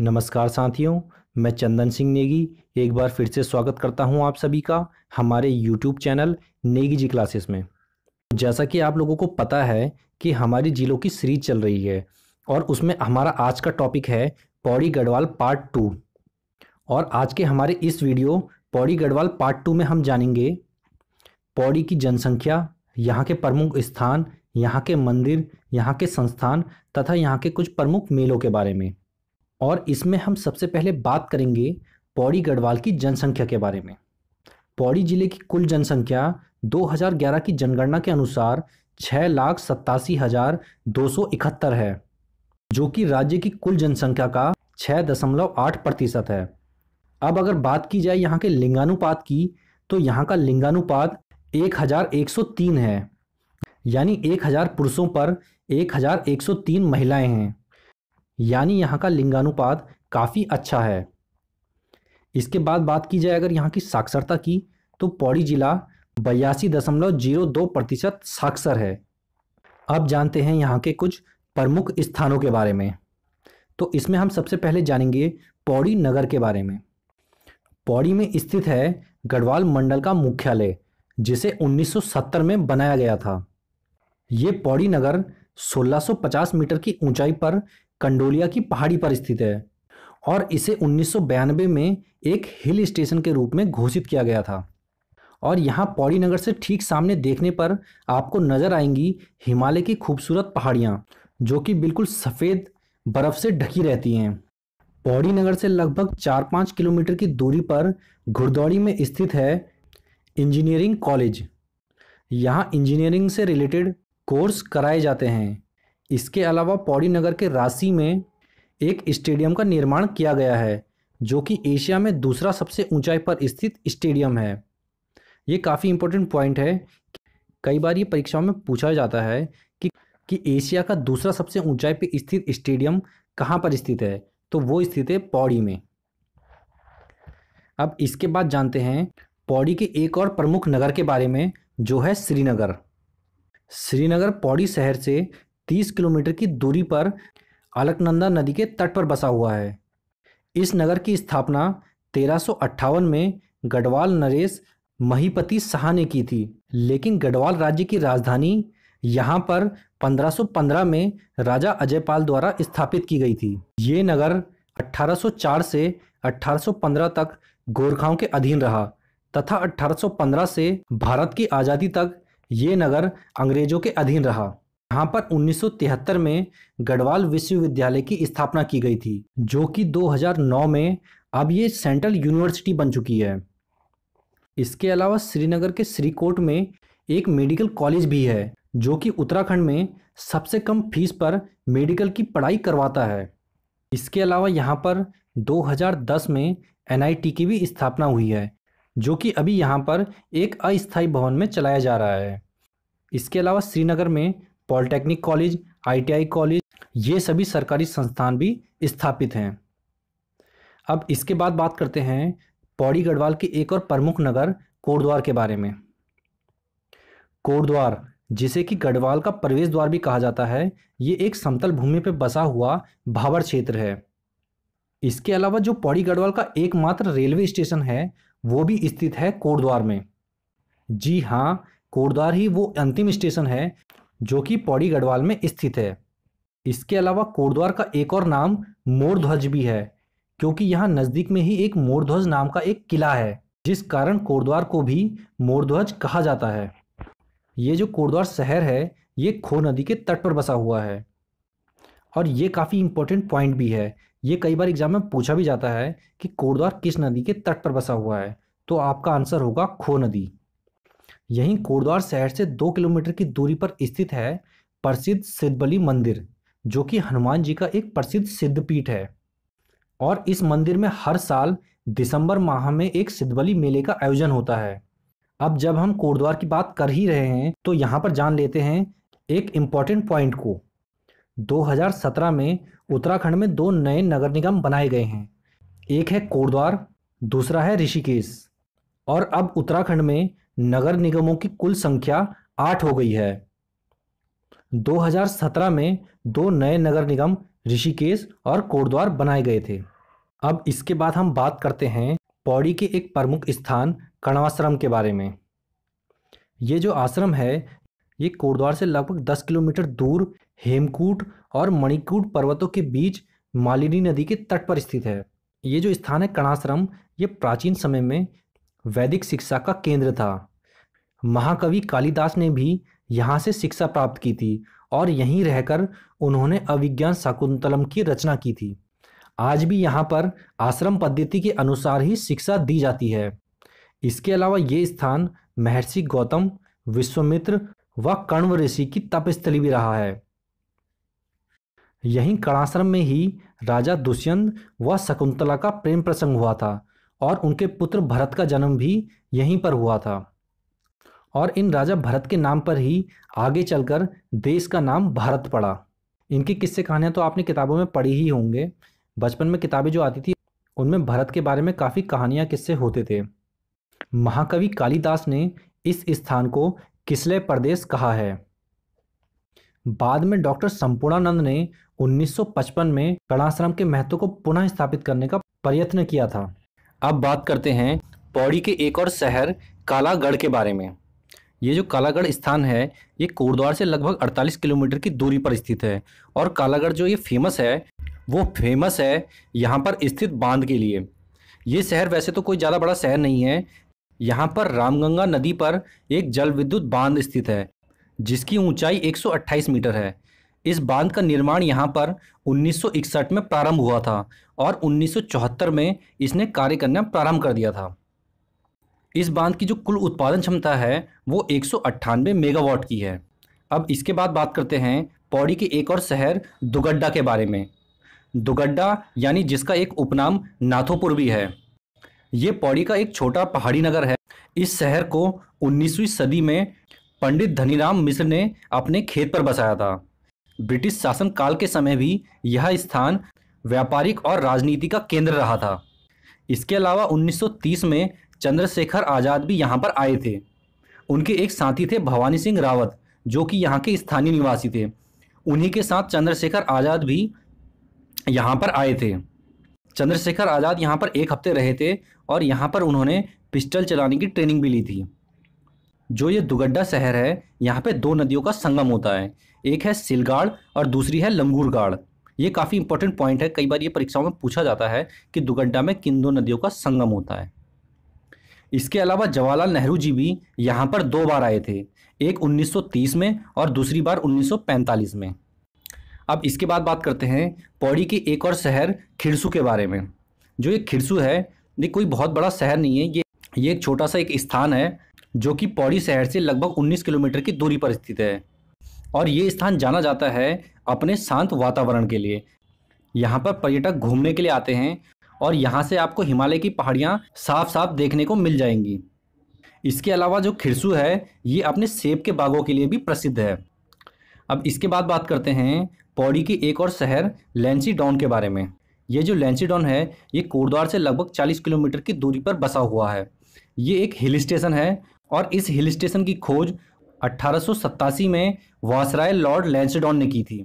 नमस्कार साथियों मैं चंदन सिंह नेगी एक बार फिर से स्वागत करता हूं आप सभी का हमारे YouTube channel Negi ji classes में जैसा कि आप लोगों को पता है कि हमारी जिलों की सीरीज चल रही है और उसमें हमारा आज का टॉपिक है पौड़ी गढ़वाल पार्ट टू और आज के हमारे इस video Pauri Garhwal part two में हम जानेंगे पौड़ी की जनसंख्या यहाँ के प्रमुख स्थान यहाँ के मंदिर यहाँ के संस्थान तथा यहाँ के कुछ प्रमुख मेलों के बारे में और इसमें हम सबसे पहले बात करेंगे पौड़ी गढ़वाल की जनसंख्या के बारे में पौड़ी जिले की कुल जनसंख्या 2011 की जनगणना के अनुसार छः लाख सत्तासी हज़ार दो सौ इकहत्तर है जो कि राज्य की कुल जनसंख्या का छः दशमलव आठ प्रतिशत है अब अगर बात की जाए यहाँ के लिंगानुपात की तो यहाँ का लिंगानुपात एक हज़ार एक सौ तीन है यानी एक हज़ार पुरुषों पर एक हज़ार एक सौ तीन महिलाएं हैं यानी यहाँ का लिंगानुपात काफ़ी अच्छा है इसके बाद बात की जाए अगर यहाँ की साक्षरता की तो पौड़ी जिला बयासी दशमलव जीरो दो प्रतिशत साक्षर है अब जानते हैं यहाँ के कुछ प्रमुख स्थानों के बारे में तो इसमें हम सबसे पहले जानेंगे पौड़ी नगर के बारे में पौड़ी में स्थित है गढ़वाल मंडल का मुख्यालय जिसे 1970 में बनाया गया था ये पौड़ी नगर 1650 मीटर की ऊंचाई पर कंडोलिया की पहाड़ी पर स्थित है और इसे उन्नीस में एक हिल स्टेशन के रूप में घोषित किया गया था और यहाँ पौड़ी नगर से ठीक सामने देखने पर आपको नज़र आएंगी हिमालय की खूबसूरत पहाड़ियाँ जो कि बिल्कुल सफ़ेद बर्फ़ से ढकी रहती हैं पौड़ी नगर से लगभग चार पाँच किलोमीटर की दूरी पर घुड़दौड़ी में स्थित है इंजीनियरिंग कॉलेज यहाँ इंजीनियरिंग से रिलेटेड कोर्स कराए जाते हैं इसके अलावा पौड़ी नगर के राशि में एक स्टेडियम का निर्माण किया गया है जो कि एशिया में दूसरा सबसे ऊंचाई पर स्थित स्टेडियम है ये काफ़ी इंपॉर्टेंट पॉइंट है कई बार ये परीक्षाओं में पूछा जाता है कि कि एशिया का दूसरा सबसे ऊंचाई पर स्थित स्टेडियम कहाँ पर स्थित है तो वो स्थित है पौड़ी में अब इसके बाद जानते हैं पौड़ी के एक और प्रमुख नगर के बारे में जो है श्रीनगर श्रीनगर पौड़ी शहर से तीस किलोमीटर की दूरी पर अलकनंदा नदी के तट पर बसा हुआ है इस नगर की स्थापना तेरह में गढ़वाल नरेश महीपति शाह ने की थी लेकिन गढ़वाल राज्य की राजधानी यहाँ पर 1515 में राजा अजयपाल द्वारा स्थापित की गई थी ये नगर 1804 से 1815 तक गोरखाओं के अधीन रहा तथा 1815 से भारत की आज़ादी तक ये नगर अंग्रेजों के अधीन रहा यहाँ पर 1973 में गढ़वाल विश्वविद्यालय की स्थापना की गई थी जो कि 2009 में अब ये सेंट्रल यूनिवर्सिटी बन चुकी है इसके अलावा श्रीनगर के श्रीकोट में एक मेडिकल कॉलेज भी है जो कि उत्तराखंड में सबसे कम फीस पर मेडिकल की पढ़ाई करवाता है इसके अलावा यहाँ पर 2010 में एन की भी स्थापना हुई है जो कि अभी यहाँ पर एक अस्थायी भवन में चलाया जा रहा है इसके अलावा श्रीनगर में पॉलिटेक्निक कॉलेज आईटीआई कॉलेज ये सभी सरकारी संस्थान भी स्थापित हैं अब इसके बाद बात करते हैं पौड़ी गढ़वाल के एक और प्रमुख नगर कोटद्वार के बारे में कोटद्वार जिसे कि गढ़वाल का प्रवेश द्वार भी कहा जाता है ये एक समतल भूमि पर बसा हुआ भावर क्षेत्र है इसके अलावा जो पौड़ी गढ़वाल का एकमात्र रेलवे स्टेशन है वो भी स्थित है कोटद्वार में जी हाँ कोटद्वार ही वो अंतिम स्टेशन है जो कि पौड़ी गढ़वाल में स्थित है इसके अलावा कोटद्वार का एक और नाम मोरध्वज भी है क्योंकि यहाँ नज़दीक में ही एक मोरध्वज नाम का एक किला है जिस कारण कोटद्वार को भी मोरध्वज कहा जाता है ये जो कोटद्वार शहर है ये खो नदी के तट पर बसा हुआ है और ये काफ़ी इंपॉर्टेंट पॉइंट भी है ये कई बार एग्जाम में पूछा भी जाता है कि कोटद्वार किस नदी के तट पर बसा हुआ है तो आपका आंसर होगा खो नदी यहीं कोटद्वार शहर से दो किलोमीटर की दूरी पर स्थित है प्रसिद्ध सिद्धबली मंदिर जो कि हनुमान जी का एक प्रसिद्ध सिद्धपीठ है और इस मंदिर में हर साल दिसंबर माह में एक सिद्धबली मेले का आयोजन होता है अब जब हम कोटद्वार की बात कर ही रहे हैं तो यहाँ पर जान लेते हैं एक इम्पॉर्टेंट पॉइंट को 2017 में उत्तराखंड में दो नए नगर निगम बनाए गए हैं एक है कोटद्वार दूसरा है ऋषिकेश और अब उत्तराखंड में नगर निगमों की कुल संख्या आठ हो गई है 2017 में दो नए नगर निगम ऋषिकेश और कोटद्वार बनाए गए थे अब इसके बाद हम बात करते हैं पौड़ी के एक प्रमुख स्थान कणवाश्रम के बारे में ये जो आश्रम है ये कोटद्वार से लगभग 10 किलोमीटर दूर हेमकूट और मणिकूट पर्वतों के बीच मालिनी नदी के तट पर स्थित है ये जो स्थान है कणाश्रम ये प्राचीन समय में वैदिक शिक्षा का केंद्र था महाकवि कालिदास ने भी यहाँ से शिक्षा प्राप्त की थी और यहीं रहकर उन्होंने अविज्ञान शाकुंतलम की रचना की थी आज भी यहाँ पर आश्रम पद्धति के अनुसार ही शिक्षा दी जाती है इसके अलावा ये स्थान महर्षि गौतम विश्वमित्र व कण्व ऋषि की तपस्थली भी रहा है यहीं कणाश्रम में ही राजा दुष्यंत व शकुंतला का प्रेम प्रसंग हुआ था और उनके पुत्र भरत का जन्म भी यहीं पर हुआ था और इन राजा भरत के नाम पर ही आगे चलकर देश का नाम भारत पड़ा इनकी किस्से कहानियाँ तो आपने किताबों में पढ़ी ही होंगे बचपन में किताबें जो आती थी उनमें भरत के बारे में काफ़ी कहानियाँ किस्से होते थे महाकवि कालिदास ने इस स्थान को किसले प्रदेश कहा है बाद में डॉक्टर संपूर्णानंद ने 1955 में कणाश्रम के महत्व को पुनः स्थापित करने का प्रयत्न किया था अब बात करते हैं पौड़ी के एक और शहर कालागढ़ के बारे में ये जो कालागढ़ स्थान है ये कोटद्वार से लगभग 48 किलोमीटर की दूरी पर स्थित है और कालागढ़ जो ये फेमस है वो फेमस है यहाँ पर स्थित बांध के लिए ये शहर वैसे तो कोई ज़्यादा बड़ा शहर नहीं है यहाँ पर रामगंगा नदी पर एक जल विद्युत बांध स्थित है जिसकी ऊंचाई 128 मीटर है इस बांध का निर्माण यहाँ पर 1961 में प्रारंभ हुआ था और 1974 में इसने कार्य करना प्रारंभ कर दिया था इस बांध की जो कुल उत्पादन क्षमता है वो एक मेगावाट की है अब इसके बाद बात करते हैं पौड़ी के एक और शहर दुगड्डा के बारे में दुगड्डा यानी जिसका एक उपनाम नाथोपुर भी है ये पौड़ी का एक छोटा पहाड़ी नगर है इस शहर को 19वीं सदी में पंडित धनीराम मिश्र ने अपने खेत पर बसाया था ब्रिटिश शासन काल के समय भी यह स्थान व्यापारिक और राजनीति का केंद्र रहा था इसके अलावा 1930 में चंद्रशेखर आज़ाद भी यहाँ पर आए थे उनके एक साथी थे भवानी सिंह रावत जो कि यहाँ के स्थानीय निवासी थे उन्हीं के साथ चंद्रशेखर आज़ाद भी यहाँ पर आए थे चंद्रशेखर आज़ाद यहाँ पर एक हफ्ते रहे थे और यहाँ पर उन्होंने पिस्टल चलाने की ट्रेनिंग भी ली थी जो ये दुगड्डा शहर है यहाँ पे दो नदियों का संगम होता है एक है सिलगाड़ और दूसरी है लंगूरगाड़ ये काफ़ी इंपॉर्टेंट पॉइंट है कई बार ये परीक्षाओं में पूछा जाता है कि दुगड्डा में किन दो नदियों का संगम होता है इसके अलावा जवाहरलाल नेहरू जी भी यहाँ पर दो बार आए थे एक 1930 में और दूसरी बार 1945 में अब इसके बाद बात करते हैं पौड़ी के एक और शहर खिरसू के बारे में जो ये खिरसू है ये कोई बहुत बड़ा शहर नहीं है ये ये एक छोटा सा एक स्थान है जो कि पौड़ी शहर से लगभग 19 किलोमीटर की दूरी पर स्थित है और ये स्थान जाना जाता है अपने शांत वातावरण के लिए यहाँ पर पर्यटक घूमने के लिए आते हैं और यहाँ से आपको हिमालय की पहाड़ियाँ साफ साफ देखने को मिल जाएंगी इसके अलावा जो खिरसू है ये अपने सेब के बागों के लिए भी प्रसिद्ध है अब इसके बाद बात करते हैं पौड़ी के एक और शहर लेंसी डॉन के बारे में ये जो लेंसी डॉन है ये कोटद्वार से लगभग 40 किलोमीटर की दूरी पर बसा हुआ है ये एक हिल स्टेशन है और इस हिल स्टेशन की खोज अट्ठारह में वासराय लॉर्ड लेंसडॉन ने की थी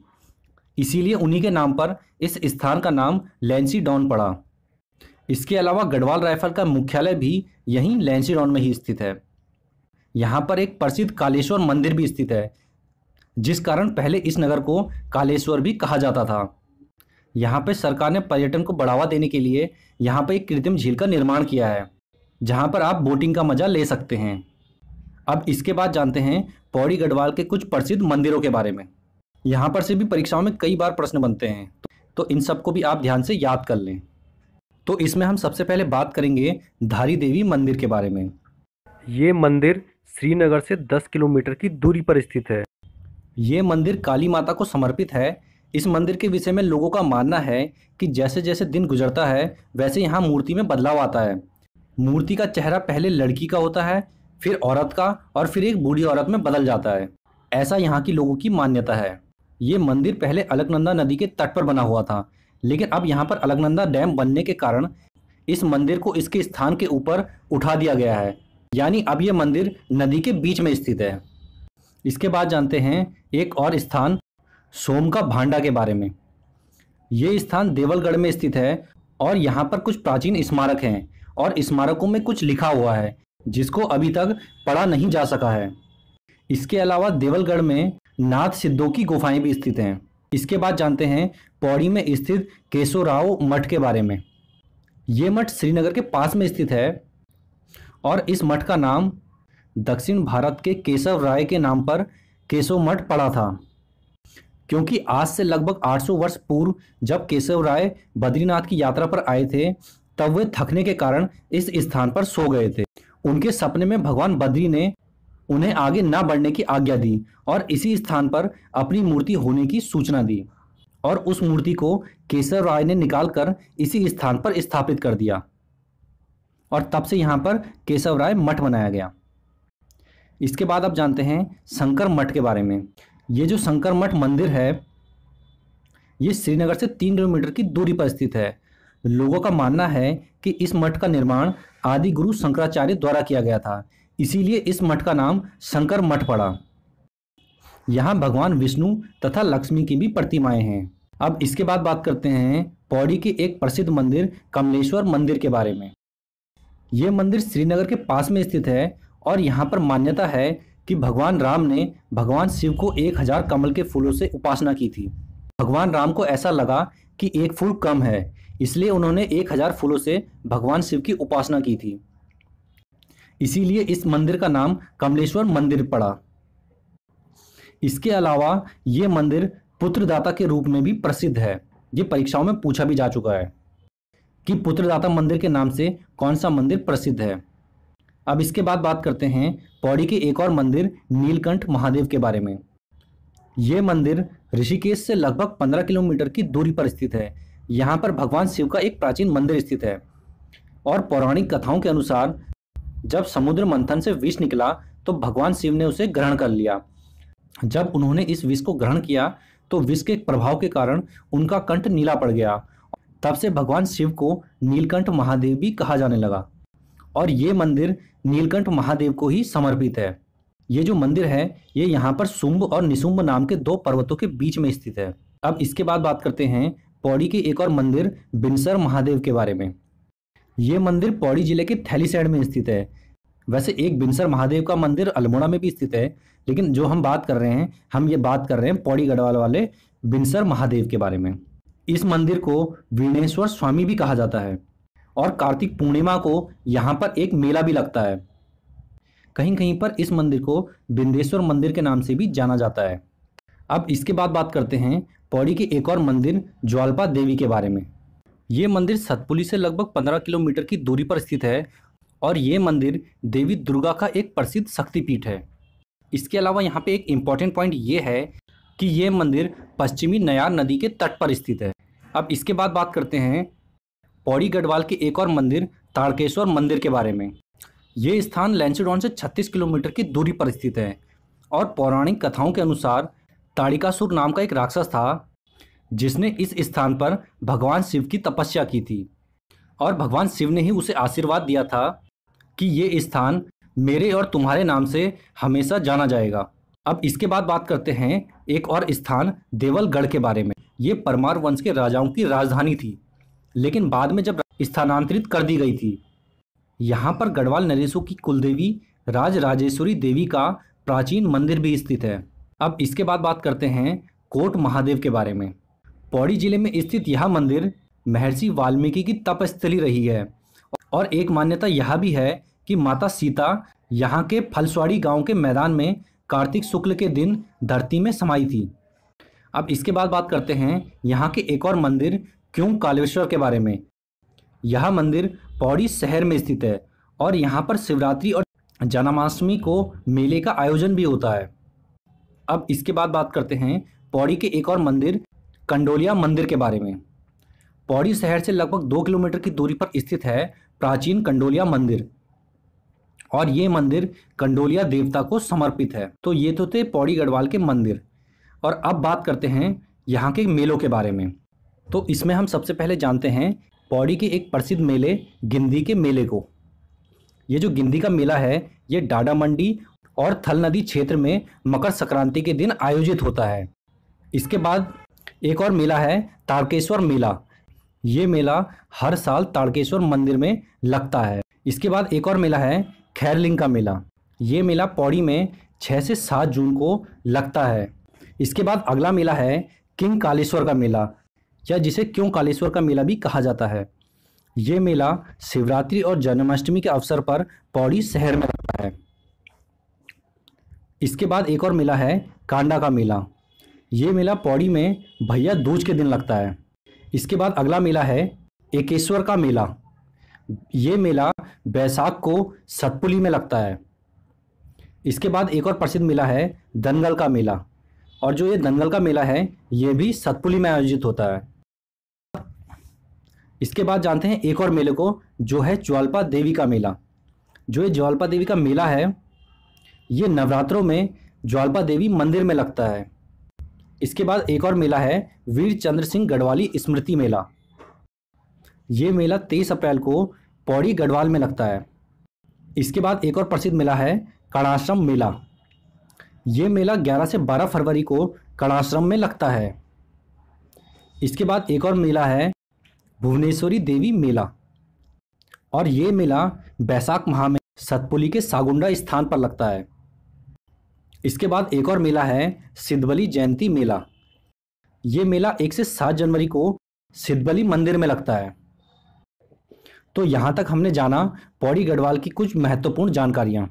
इसीलिए उन्हीं के नाम पर इस स्थान का नाम लेंसीडॉन पड़ा इसके अलावा गढ़वाल राइफल का मुख्यालय भी यहीं डॉन में ही स्थित है यहाँ पर एक प्रसिद्ध कालेश्वर मंदिर भी स्थित है जिस कारण पहले इस नगर को कालेश्वर भी कहा जाता था यहाँ पर सरकार ने पर्यटन को बढ़ावा देने के लिए यहाँ पर एक कृत्रिम झील का निर्माण किया है जहाँ पर आप बोटिंग का मज़ा ले सकते हैं अब इसके बाद जानते हैं पौड़ी गढ़वाल के कुछ प्रसिद्ध मंदिरों के बारे में यहाँ पर से भी परीक्षाओं में कई बार प्रश्न बनते हैं तो, तो इन सबको भी आप ध्यान से याद कर लें तो इसमें हम सबसे पहले बात करेंगे धारी देवी मंदिर के बारे में ये मंदिर श्रीनगर से 10 किलोमीटर की दूरी पर स्थित है ये मंदिर काली माता को समर्पित है इस मंदिर के विषय में लोगों का मानना है कि जैसे जैसे दिन गुजरता है वैसे यहाँ मूर्ति में बदलाव आता है मूर्ति का चेहरा पहले लड़की का होता है फिर औरत का और फिर एक बूढ़ी औरत में बदल जाता है ऐसा यहाँ की लोगों की मान्यता है ये मंदिर पहले अलकनंदा नदी के तट पर बना हुआ था लेकिन अब यहाँ पर अलकनंदा डैम बनने के कारण इस मंदिर को इसके स्थान के ऊपर उठा दिया गया है यानी अब ये मंदिर नदी के बीच में स्थित है इसके बाद जानते हैं एक और स्थान सोम का भांडा के बारे में ये स्थान देवलगढ़ में स्थित है और यहाँ पर कुछ प्राचीन स्मारक हैं और स्मारकों में कुछ लिखा हुआ है जिसको अभी तक पढ़ा नहीं जा सका है इसके अलावा देवलगढ़ में नाथ सिद्धों की गुफाएं भी स्थित हैं इसके बाद जानते हैं पौड़ी में स्थित केशोराव मठ के बारे में ये मठ श्रीनगर के पास में स्थित है और इस मठ का नाम दक्षिण भारत के केशव राय के नाम पर केशव मठ पड़ा था क्योंकि आज से लगभग 800 वर्ष पूर्व जब केशव राय बद्रीनाथ की यात्रा पर आए थे तब वे थकने के कारण इस स्थान पर सो गए थे उनके सपने में भगवान बद्री ने उन्हें आगे न बढ़ने की आज्ञा दी और इसी स्थान पर अपनी मूर्ति होने की सूचना दी और उस मूर्ति को केसर राय ने निकाल कर इसी स्थान पर स्थापित कर दिया और तब से यहाँ पर केशव राय मठ बनाया गया इसके बाद आप जानते हैं शंकर मठ के बारे में ये जो शंकर मठ मंदिर है ये श्रीनगर से तीन किलोमीटर की दूरी पर स्थित है लोगों का मानना है कि इस मठ का निर्माण आदि गुरु शंकराचार्य द्वारा किया गया था इसीलिए इस मठ का नाम शंकर मठ पड़ा यहाँ भगवान विष्णु तथा लक्ष्मी की भी प्रतिमाएं हैं अब इसके बाद बात करते हैं पौड़ी के एक प्रसिद्ध मंदिर कमलेश्वर मंदिर के बारे में ये मंदिर श्रीनगर के पास में स्थित है और यहाँ पर मान्यता है कि भगवान राम ने भगवान शिव को एक हजार कमल के फूलों से उपासना की थी भगवान राम को ऐसा लगा कि एक फूल कम है इसलिए उन्होंने एक हजार फूलों से भगवान शिव की उपासना की थी इसीलिए इस मंदिर का नाम कमलेश्वर मंदिर पड़ा इसके अलावा ये मंदिर पुत्रदाता के रूप में भी प्रसिद्ध है ये परीक्षाओं में पूछा भी जा चुका है कि पुत्रदाता मंदिर के नाम से कौन सा मंदिर प्रसिद्ध है अब इसके बाद बात करते हैं पौड़ी के एक और मंदिर नीलकंठ महादेव के बारे में ये मंदिर ऋषिकेश से लगभग पंद्रह किलोमीटर की दूरी पर स्थित है यहाँ पर भगवान शिव का एक प्राचीन मंदिर स्थित है और पौराणिक कथाओं के अनुसार जब समुद्र मंथन से विष निकला तो भगवान शिव ने उसे ग्रहण कर लिया जब उन्होंने इस विष को ग्रहण किया तो विष के प्रभाव के कारण उनका कंठ नीला पड़ गया तब से भगवान शिव को नीलकंठ महादेव भी कहा जाने लगा और ये मंदिर नीलकंठ महादेव को ही समर्पित है ये जो मंदिर है ये यहाँ पर सुम्ब और निशुम्ब नाम के दो पर्वतों के बीच में स्थित है अब इसके बाद बात करते हैं पौड़ी के एक और मंदिर बिनसर महादेव के बारे में ये मंदिर पौड़ी जिले के थैली साइड में स्थित है वैसे एक बिनसर महादेव का मंदिर अल्मोड़ा में भी स्थित है लेकिन जो हम बात कर रहे हैं हम ये बात कर रहे हैं पौड़ी गढ़वाल वाले बिनसर महादेव के बारे में इस मंदिर को वीणेश्वर स्वामी भी कहा जाता है और कार्तिक पूर्णिमा को यहाँ पर एक मेला भी लगता है कहीं कहीं पर इस मंदिर को बिंदेश्वर मंदिर के नाम से भी जाना जाता है अब इसके बाद बात करते हैं पौड़ी के एक और मंदिर ज्वालपा देवी के बारे में ये मंदिर सतपुली से लगभग 15 किलोमीटर की दूरी पर स्थित है और ये मंदिर देवी दुर्गा का एक प्रसिद्ध शक्तिपीठ है इसके अलावा यहाँ पे एक इम्पॉर्टेंट पॉइंट ये है कि ये मंदिर पश्चिमी नयार नदी के तट पर स्थित है अब इसके बाद बात करते हैं पौड़ी गढ़वाल के एक और मंदिर ताड़केश्वर मंदिर के बारे में ये स्थान लैंसडॉन से छत्तीस किलोमीटर की दूरी पर स्थित है और पौराणिक कथाओं के अनुसार ताड़िकासुर नाम का एक राक्षस था जिसने इस स्थान पर भगवान शिव की तपस्या की थी और भगवान शिव ने ही उसे आशीर्वाद दिया था कि ये स्थान मेरे और तुम्हारे नाम से हमेशा जाना जाएगा अब इसके बाद बात करते हैं एक और स्थान देवलगढ़ के बारे में ये परमार वंश के राजाओं की राजधानी थी लेकिन बाद में जब स्थानांतरित कर दी गई थी यहाँ पर गढ़वाल नरेशों की कुलदेवी राज राजेश्वरी देवी का प्राचीन मंदिर भी स्थित है अब इसके बाद बात करते हैं कोट महादेव के बारे में पौड़ी जिले में स्थित यह मंदिर महर्षि वाल्मीकि की तपस्थली रही है और एक मान्यता यह भी है कि माता सीता यहाँ के फलस्वाड़ी गांव के मैदान में कार्तिक शुक्ल के दिन धरती में समाई थी अब इसके बाद बात करते हैं यहाँ के एक और मंदिर क्यों कालेश्वर के बारे में यह मंदिर पौड़ी शहर में स्थित है और यहाँ पर शिवरात्रि और जन्माष्टमी को मेले का आयोजन भी होता है अब इसके बाद बात करते हैं पौड़ी के एक और मंदिर कंडोलिया मंदिर के बारे में पौड़ी शहर से लगभग दो किलोमीटर की दूरी पर स्थित है प्राचीन कंडोलिया मंदिर और ये मंदिर कंडोलिया देवता को समर्पित है तो ये तो थे पौड़ी गढ़वाल के मंदिर और अब बात करते हैं यहाँ के मेलों के बारे में तो इसमें हम सबसे पहले जानते हैं पौड़ी के एक प्रसिद्ध मेले गिंदी के मेले को ये जो गिंदी का मेला है ये डाडा मंडी और थल नदी क्षेत्र में मकर संक्रांति के दिन आयोजित होता है इसके बाद एक और मेला है तारकेश्वर मेला ये मेला हर साल तारकेश्वर मंदिर में लगता है इसके बाद एक और मेला है खैरलिंग का मेला ये मेला पौड़ी में छः से सात जून को लगता है इसके बाद अगला मेला है किंग कालेश्वर का मेला या जिसे क्यों कालेश्वर का मेला भी कहा जाता है ये मेला शिवरात्रि और जन्माष्टमी के अवसर पर पौड़ी शहर में लगता है इसके बाद एक और मेला है कांडा का मेला ये मेला पौड़ी में भैया दूज के दिन लगता है इसके बाद अगला मेला है एकेश्वर का मेला ये मेला बैसाख को सतपुली में लगता है इसके बाद एक और प्रसिद्ध मेला है दंगल का मेला और जो ये दंगल का मेला है ये भी सतपुली में आयोजित होता है इसके बाद जानते हैं एक और मेले को जो है ज्वालपा देवी का मेला जो ये ज्वालपा देवी का मेला है ये नवरात्रों में ज्वालपा देवी मंदिर में लगता है इसके बाद एक और मेला है वीर चंद्र सिंह गढ़वाली स्मृति मेला ये मेला तेईस अप्रैल को पौड़ी गढ़वाल में लगता है इसके बाद एक और प्रसिद्ध मेला है कड़ाश्रम मेला ये मेला 11 से 12 फरवरी को कड़ाश्रम में लगता है इसके बाद एक और मेला है भुवनेश्वरी देवी मेला और ये मेला बैसाख माह में सतपुली के सागुंडा स्थान पर लगता है इसके बाद एक और मेला है सिद्धबली जयंती मेला ये मेला एक से सात जनवरी को सिद्धबली मंदिर में लगता है तो यहाँ तक हमने जाना पौड़ी गढ़वाल की कुछ महत्वपूर्ण जानकारियाँ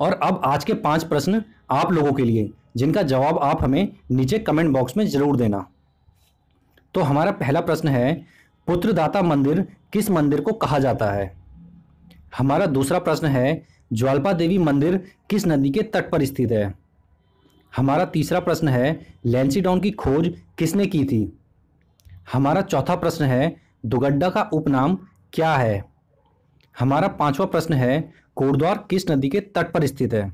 और अब आज के पांच प्रश्न आप लोगों के लिए जिनका जवाब आप हमें नीचे कमेंट बॉक्स में ज़रूर देना तो हमारा पहला प्रश्न है पुत्रदाता मंदिर किस मंदिर को कहा जाता है हमारा दूसरा प्रश्न है ज्वालपा देवी मंदिर किस नदी के तट पर स्थित है हमारा तीसरा प्रश्न है लेंसीडॉन की खोज किसने की थी हमारा चौथा प्रश्न है दुगड्डा का उपनाम क्या है हमारा पांचवा प्रश्न है कोटद्वार किस नदी के तट पर स्थित है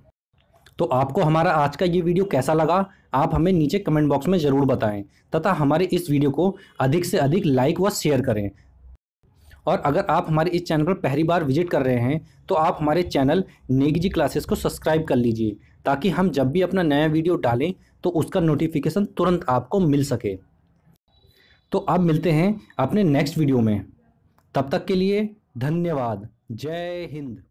तो आपको हमारा आज का ये वीडियो कैसा लगा आप हमें नीचे कमेंट बॉक्स में ज़रूर बताएं तथा हमारे इस वीडियो को अधिक से अधिक लाइक व शेयर करें और अगर आप हमारे इस चैनल पर पहली बार विजिट कर रहे हैं तो आप हमारे चैनल नेगी जी क्लासेस को सब्सक्राइब कर लीजिए ताकि हम जब भी अपना नया वीडियो डालें तो उसका नोटिफिकेशन तुरंत आपको मिल सके तो आप मिलते हैं अपने नेक्स्ट वीडियो में तब तक के लिए धन्यवाद जय हिंद